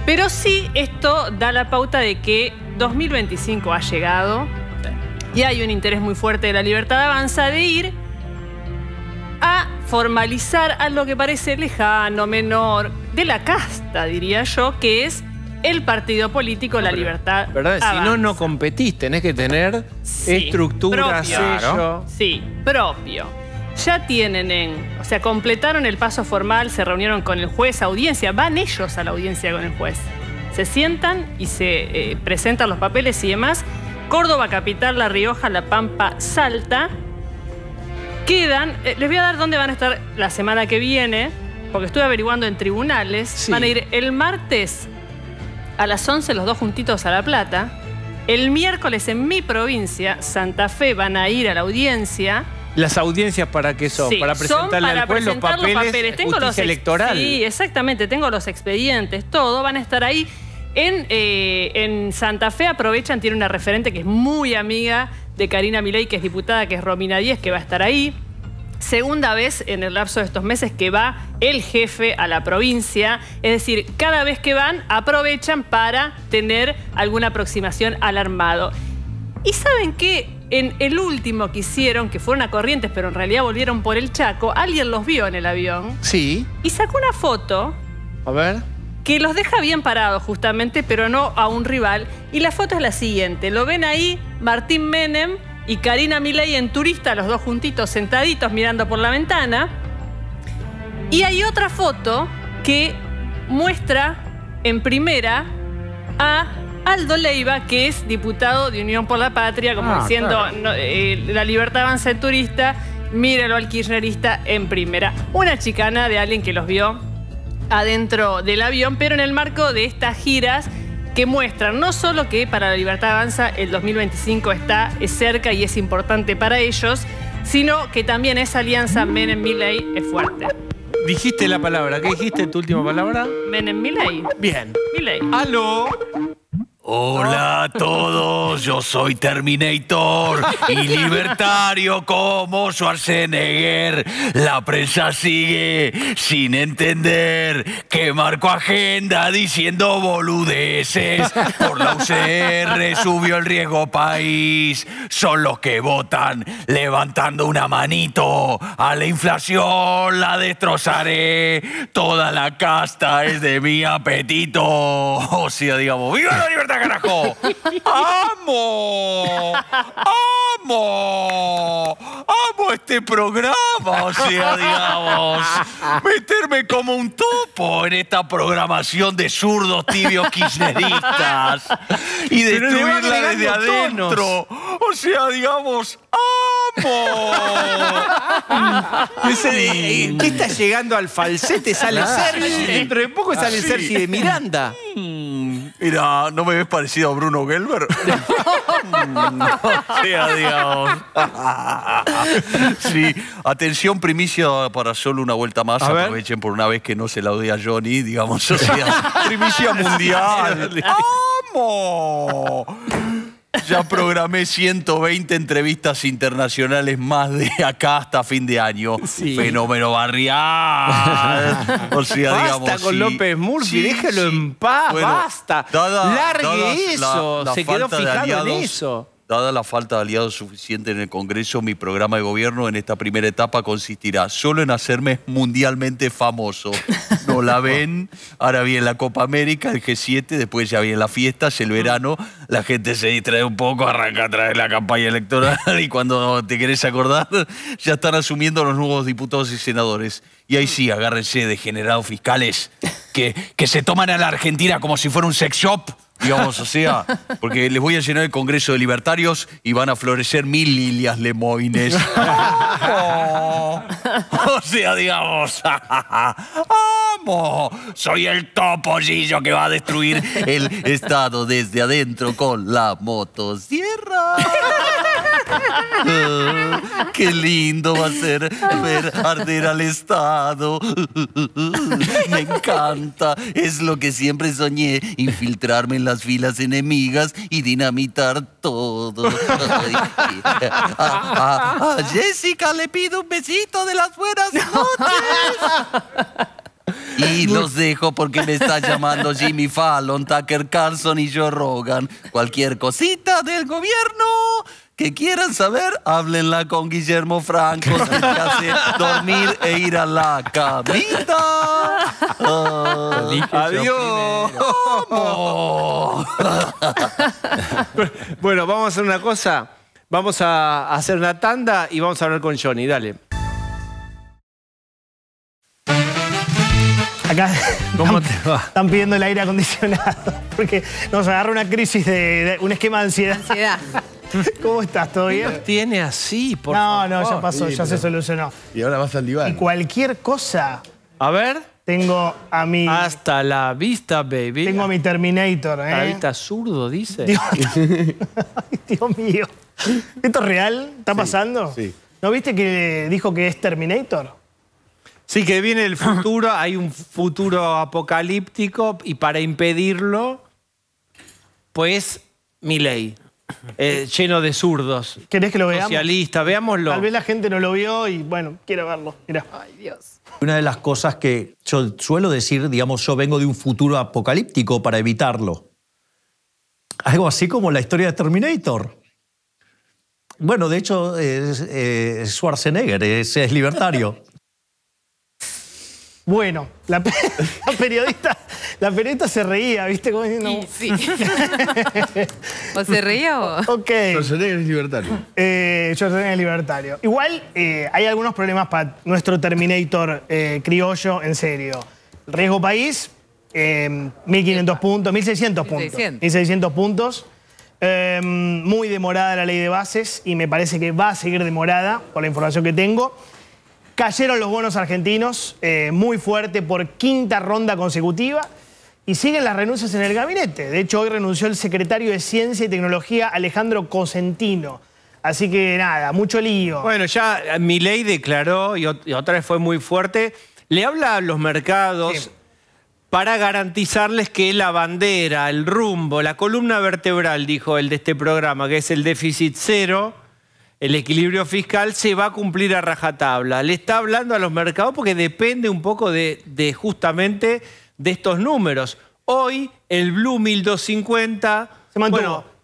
pero sí esto da la pauta de que 2025 ha llegado y hay un interés muy fuerte de la libertad avanza de ir a formalizar a lo que parece lejano, menor, de la casta, diría yo, que es el partido político La Libertad. ¿verdad? Si no, no competís, tenés que tener estructura, Sí, propio. Ya tienen en, o sea, completaron el paso formal, se reunieron con el juez, audiencia, van ellos a la audiencia con el juez. Se sientan y se eh, presentan los papeles y demás. Córdoba, Capital, La Rioja, La Pampa, Salta quedan. Eh, les voy a dar dónde van a estar la semana que viene, porque estuve averiguando en tribunales. Van a ir el martes a las 11, los dos juntitos a La Plata. El miércoles en mi provincia, Santa Fe, van a ir a la audiencia. ¿Las audiencias para qué son? para presentar son para los papeles, Tengo los electoral. Sí, exactamente. Tengo los expedientes, todo. Van a estar ahí. En, eh, en Santa Fe aprovechan, tiene una referente que es muy amiga de Karina Milei, que es diputada, que es Romina Díez, que va a estar ahí. Segunda vez en el lapso de estos meses que va el jefe a la provincia. Es decir, cada vez que van aprovechan para tener alguna aproximación al armado. ¿Y saben qué? En el último que hicieron, que fueron a Corrientes, pero en realidad volvieron por el Chaco, alguien los vio en el avión. Sí. Y sacó una foto. A ver que los deja bien parados justamente, pero no a un rival. Y la foto es la siguiente, lo ven ahí Martín Menem y Karina Milei en turista, los dos juntitos, sentaditos, mirando por la ventana. Y hay otra foto que muestra en primera a Aldo Leiva, que es diputado de Unión por la Patria, como ah, diciendo, eh, la libertad avanza en turista, míralo al kirchnerista en primera. Una chicana de alguien que los vio adentro del avión, pero en el marco de estas giras que muestran no solo que para la libertad avanza el 2025 está cerca y es importante para ellos, sino que también esa alianza Menem-Milley es fuerte. Dijiste la palabra. ¿Qué dijiste tu última palabra? Menem-Milley. Bien. Milley. ¡Aló! Hola oh. a todos, yo soy Terminator y libertario como Schwarzenegger. La prensa sigue sin entender que marco agenda diciendo boludeces. Por la UCR subió el riesgo país. Son los que votan levantando una manito. A la inflación la destrozaré. Toda la casta es de mi apetito. O sea, digamos, ¡viva la libertad! ¡Amo! ¡Amo! ¡Amo este programa! O sea, digamos, meterme como un topo en esta programación de zurdos tibios kirchneristas y destruirla desde adentro. O sea, digamos, ¡amo! Eh, ¿Qué está llegando al falsete? Sale Sergi. Dentro de poco sale ah, Sergi de Miranda. Mm. Mira, ¿no me ves parecido a Bruno Gelber? no, sea, digamos. sí, atención, primicia para solo una vuelta más. Aprovechen por una vez que no se la odia Johnny, digamos. primicia mundial. ¡Amo! Ya programé 120 entrevistas internacionales más de acá hasta fin de año. Fenómeno barrial. O sea, basta con López Murphy, déjelo en paz, basta. eso, se quedó fijado en eso. Dada la falta de aliados suficientes en el Congreso, mi programa de gobierno en esta primera etapa consistirá solo en hacerme mundialmente famoso no la ven. Ahora viene la Copa América, el G7, después ya vienen las fiestas, el verano, la gente se distrae un poco, arranca a través la campaña electoral y cuando te querés acordar, ya están asumiendo los nuevos diputados y senadores. Y ahí sí, agárrense generados fiscales que, que se toman a la Argentina como si fuera un sex shop digamos, o sea, porque les voy a llenar el Congreso de Libertarios y van a florecer mil lilias lemoines. O sea, digamos, ¡amo! Soy el topollillo que va a destruir el Estado desde adentro con la motosierra. qué lindo va a ser ver arder al Estado. me encanta. Es lo que siempre soñé, infiltrarme en la las filas enemigas y dinamitar todo. Jessica le pido un besito de las buenas noches. Y los dejo porque me está llamando Jimmy Fallon, Tucker Carlson y Joe Rogan. Cualquier cosita del gobierno que quieran saber, háblenla con Guillermo Franco. Se dormir e ir a la camita. Ah, adiós. bueno, vamos a hacer una cosa. Vamos a hacer una tanda y vamos a hablar con Johnny. Dale. Acá ¿Cómo están, te va? están pidiendo el aire acondicionado porque nos agarra una crisis de, un esquema de Ansiedad. ¿Cómo estás? ¿Todo bien? tiene así, por no, No, ya oh, pasó, ya se solucionó. Y ahora vas al diván. Y cualquier cosa. A ver. Tengo a mi... Hasta la vista, baby. Tengo a mi Terminator, ¿eh? está zurdo, dice. Dios, Ay, Dios mío. ¿Esto es real? ¿Está pasando? Sí. ¿No viste que dijo que es Terminator? Sí, que viene el futuro, hay un futuro apocalíptico y para impedirlo, pues mi ley... Eh, lleno de zurdos. ¿Querés que lo veamos? Socialista, veámoslo. Tal vez la gente no lo vio y bueno, quiero verlo. Ay, Dios. Una de las cosas que yo suelo decir, digamos, yo vengo de un futuro apocalíptico para evitarlo. Algo así como la historia de Terminator. Bueno, de hecho, es, eh, Schwarzenegger eh, es, es libertario. Bueno, la, periodista, la periodista se reía, ¿viste? cómo Sí, sí. ¿O se reía o...? Ok. Schwarzenegger es libertario. Eh, soy es libertario. Igual eh, hay algunos problemas para nuestro Terminator eh, criollo, en serio. Riesgo país, 1.500 eh, puntos, 1.600 puntos. 1.600 puntos. Em, muy demorada la ley de bases y me parece que va a seguir demorada por la información que tengo. Cayeron los bonos argentinos eh, muy fuerte por quinta ronda consecutiva y siguen las renuncias en el gabinete. De hecho, hoy renunció el secretario de Ciencia y Tecnología, Alejandro Cosentino. Así que nada, mucho lío. Bueno, ya eh, ley declaró, y, otra vez fue muy fuerte, le habla a los mercados para garantizarles que la bandera, el rumbo, la columna vertebral, dijo el de este programa, que es el déficit cero, el equilibrio fiscal se va a cumplir a rajatabla. Le está hablando a los mercados porque depende un poco de, justamente de estos números. Hoy el Blue 1250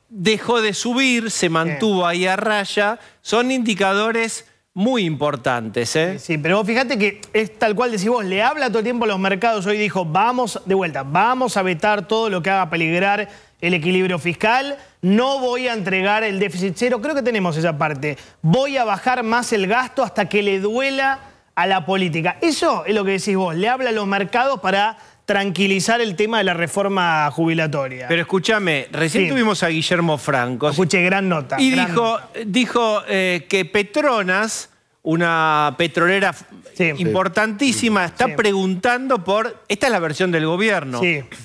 dejó de subir, se mantuvo ahí a raya. Son indicadores muy importantes. ¿eh? Sí, pero vos fíjate que es tal cual decís vos, le habla todo el tiempo a los mercados. Hoy dijo, vamos de vuelta, vamos a vetar todo lo que haga peligrar el equilibrio fiscal, no voy a entregar el déficit cero, creo que tenemos esa parte, voy a bajar más el gasto hasta que le duela a la política. Eso es lo que decís vos, le habla a los mercados para tranquilizar el tema de la reforma jubilatoria. Pero escúchame, recién tuvimos a Guillermo Franco. Escuché gran nota. Y dijo, dijo eh, que Petronas una petrolera importantísima, está preguntando por, esta es la versión del gobierno,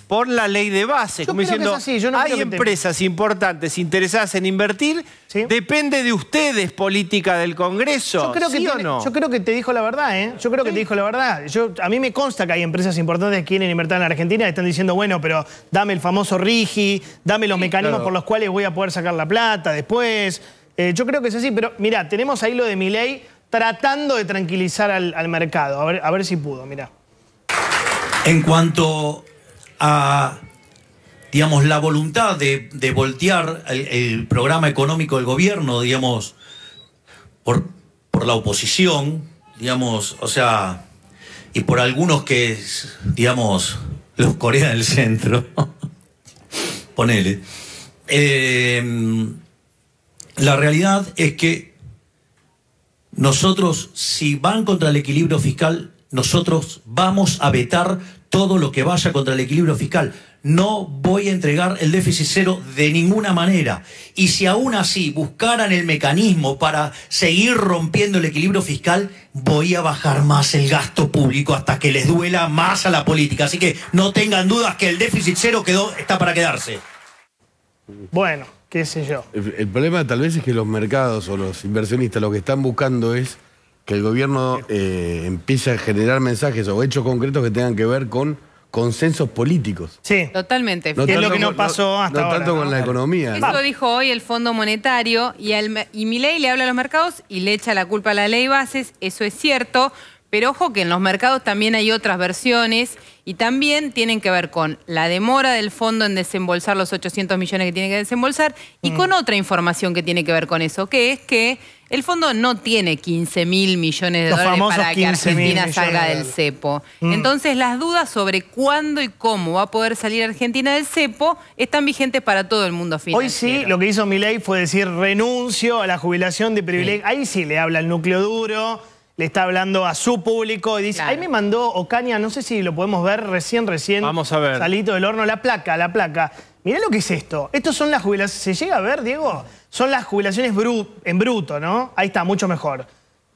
por la ley de base, como diciendo, hay empresas importantes interesadas en invertir, depende de ustedes, política del Congreso, yo creo que te, Yo creo que te dijo la verdad, ¿eh? Yo creo que te dijo la verdad. Yo, a mí me consta que hay empresas importantes que quieren invertir en Argentina y están diciendo, bueno, pero dame el famoso RIGI, dame los mecanismos por los cuales voy a poder sacar la plata después. Eh, yo creo que es así, pero mira, tenemos ahí lo de mi ley tratando de tranquilizar al, mercado. A ver, si pudo, mirá. En cuanto a digamos, la voluntad de, voltear el, programa económico del gobierno, digamos, por, por la oposición, digamos, o sea, y por algunos que, digamos, los Corea del Centro, ponele. Eh, la realidad es que nosotros, si van contra el equilibrio fiscal, nosotros vamos a vetar todo lo que vaya contra el equilibrio fiscal. No voy a entregar el déficit cero de ninguna manera. Y si aún así buscaran el mecanismo para seguir rompiendo el equilibrio fiscal, voy a bajar más el gasto público hasta que les duela más a la política. Así que no tengan dudas que el déficit cero quedó, está para quedarse. Bueno qué sé yo. El, problema tal vez es que los mercados o los inversionistas lo que están buscando es que el gobierno eh, empiece a generar mensajes o hechos concretos que tengan que ver con consensos políticos. Sí, totalmente. es lo que no pasó hasta ahora. con la economía. Eso dijo hoy el Fondo Monetario y, mi ley le habla a los mercados y le echa la culpa a la ley bases, eso es cierto, pero ojo que en los mercados también hay otras versiones y también tienen que ver con la demora del fondo en desembolsar los 800 millones que tiene que desembolsar y mm. con otra información que tiene que ver con eso, que es que el fondo no tiene 15 mil millones de dólares para que Argentina salga del cepo. Mm. Entonces las dudas sobre cuándo y cómo va a poder salir Argentina del cepo están vigentes para todo el mundo financiero. Hoy sí, lo que hizo Milei fue decir renuncio a la jubilación de privilegio. Ahí sí le habla el núcleo duro le está hablando a su público y dice, ahí me mandó Ocaña, no sé si lo podemos ver recién, recién. Vamos a ver. Salito del horno, la placa, la placa. Mirá lo que es esto. Estos son las jubilaciones, ¿se llega a ver, Diego? Son las jubilaciones en bruto, ¿no? Ahí está, mucho mejor.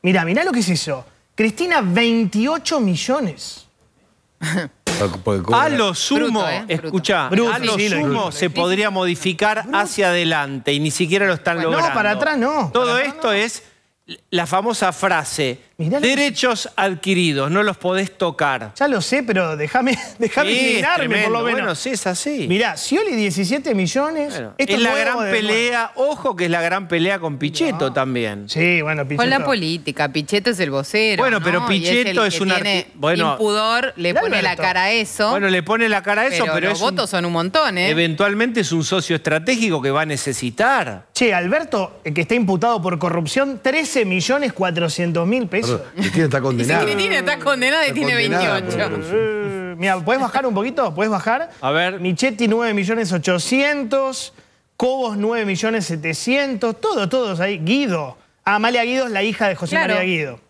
Mirá, mirá lo que es eso. Cristina, 28 millones. A lo sumo, eh, escucha, a lo sumo se podría modificar hacia adelante y ni siquiera lo están logrando. No, para atrás no. Todo esto es la famosa frase, Derechos adquiridos, no los podés tocar. Ya lo sé, pero déjame mirarme, por lo menos. sí, es así. Mirá, Scioli 17 millones. es la gran pelea, ojo que es la gran pelea con Pichetto también. Sí, bueno, Pichetto. Con la política, Pichetto es el vocero. Bueno, pero Pichetto es, un arti... bueno, pudor le pone la cara a eso. Bueno, le pone la cara a eso, pero, los votos son un montón, ¿eh? Eventualmente es un socio estratégico que va a necesitar. Che, Alberto, que está imputado por corrupción, 13 millones 400 mil pesos Cristina está condenada. Sí, Cristina está condenada y tiene 28. Eh, mira, ¿puedes bajar un poquito? ¿Puedes bajar? A ver. Michetti 9 millones Cobos 9 millones todos, todos ahí. Guido. Ah, Amalia Guido es la hija de José María Guido.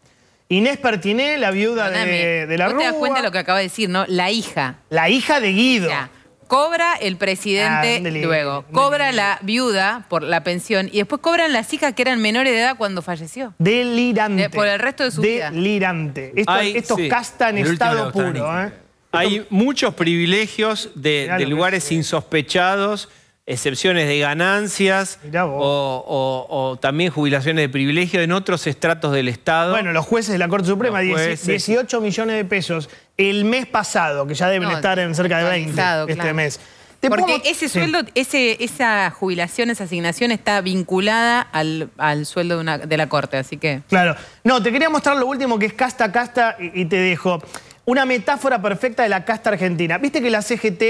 Inés Pertiné, la viuda de, de, la Rúa. te das cuenta de lo que acaba de decir, ¿no? La hija. La hija de Guido. Ya. Cobra el presidente luego, cobra la viuda por la pensión y después cobran las hijas que eran menores de edad cuando falleció. Delirante. por el resto de su vida. Delirante. Estos, castan estado puro. ¿eh? Hay muchos privilegios de lugares insospechados excepciones de ganancias o, también jubilaciones de privilegio en otros estratos del Estado. Bueno, los jueces de la Corte Suprema, 18 millones de pesos el mes pasado, que ya deben estar en cerca de 20 este mes. Porque ese sueldo, esa jubilación, esa asignación está vinculada al, sueldo de, la corte, así que... Claro. No, te quería mostrar lo último que es casta casta y te dejo. Una metáfora perfecta de la casta argentina. Viste que la CGT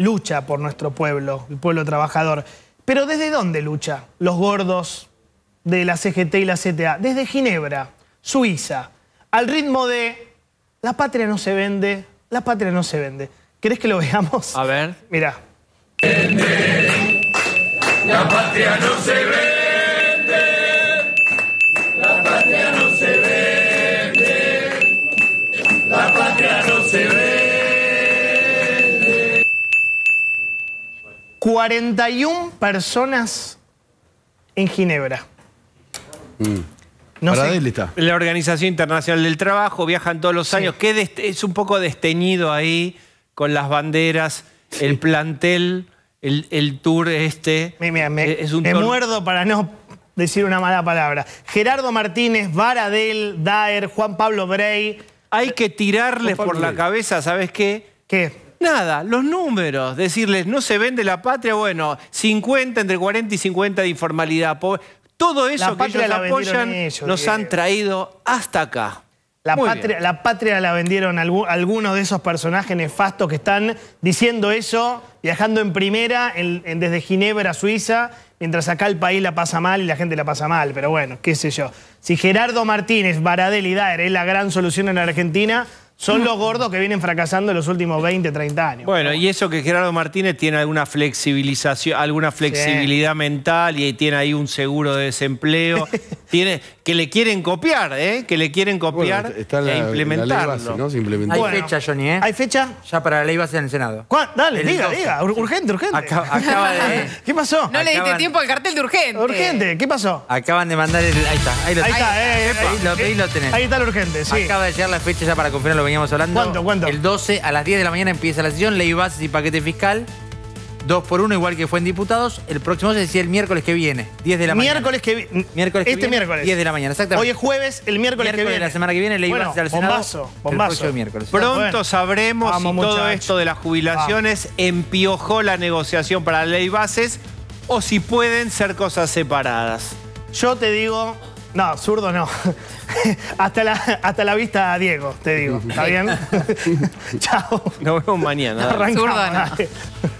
lucha por nuestro pueblo, el pueblo trabajador. Pero ¿desde dónde lucha los gordos de la CGT y la CTA? Desde Ginebra, Suiza, al ritmo de la patria no se vende, la patria no se vende. ¿Querés que lo veamos? A ver. mira. La patria no se vende. 41 personas en Ginebra. Mm. La Organización Internacional del Trabajo viajan todos los años. es un poco desteñido ahí con las banderas, el plantel, el, tour este. me, es un muerdo para no decir una mala palabra. Gerardo Martínez, Varadel, Daer, Juan Pablo Bray. Hay que tirarles por la cabeza, ¿sabes qué? ¿Qué? Nada, los números, decirles, no se vende la patria, bueno, 50, entre 40 y 50 de informalidad. Todo eso la que ellos apoyan ellos, han traído hasta acá. La patria, la patria, la vendieron algunos de esos personajes nefastos que están diciendo eso, viajando en primera desde Ginebra, a Suiza, mientras acá el país la pasa mal y la gente la pasa mal. Pero bueno, qué sé yo. Si Gerardo Martínez, Baradel y Daer es la gran solución en la Argentina, son los gordos que vienen fracasando en los últimos 20, 30 años. Bueno, y eso que Gerardo Martínez tiene alguna flexibilización, alguna flexibilidad mental y tiene ahí un seguro de desempleo. tiene, que le quieren copiar, ¿eh? que le quieren copiar e implementarlo. ¿no? Hay fecha, Johnny, ¿eh? ¿Hay fecha? Ya para la ley base en el Senado. ¿Cuál? Dale, diga, diga. Urgente, urgente. acaba de... ¿Qué pasó? No le diste tiempo al cartel de urgente. Urgente, ¿qué pasó? Acaban de mandar el... Ahí está, ahí lo Ahí está, eh, ahí, eh, lo, ahí tenés. Ahí está el urgente, sí. Acaba de llegar la fecha ya para confirmar, lo veníamos hablando. ¿Cuánto, cuánto? El 12 a las 10 de la mañana empieza la sesión, ley bases y paquete fiscal. Dos por uno, igual que fue en diputados. El próximo se decía el miércoles que viene, 10 de la miércoles mañana. Que miércoles que este miércoles. 10 de la mañana, exactamente. Hoy es jueves, el miércoles, que viene. la semana que viene Ley Bases al Senado. Bombazo, bombazo. El miércoles. Pronto sabremos si todo esto de las jubilaciones empiojó la negociación para la ley bases o si pueden ser cosas separadas. Yo te digo, no, zurdo no. hasta, la, hasta la vista, Diego, te digo. ¿Está bien? Chao. Nos vemos mañana. Arrancamos, no.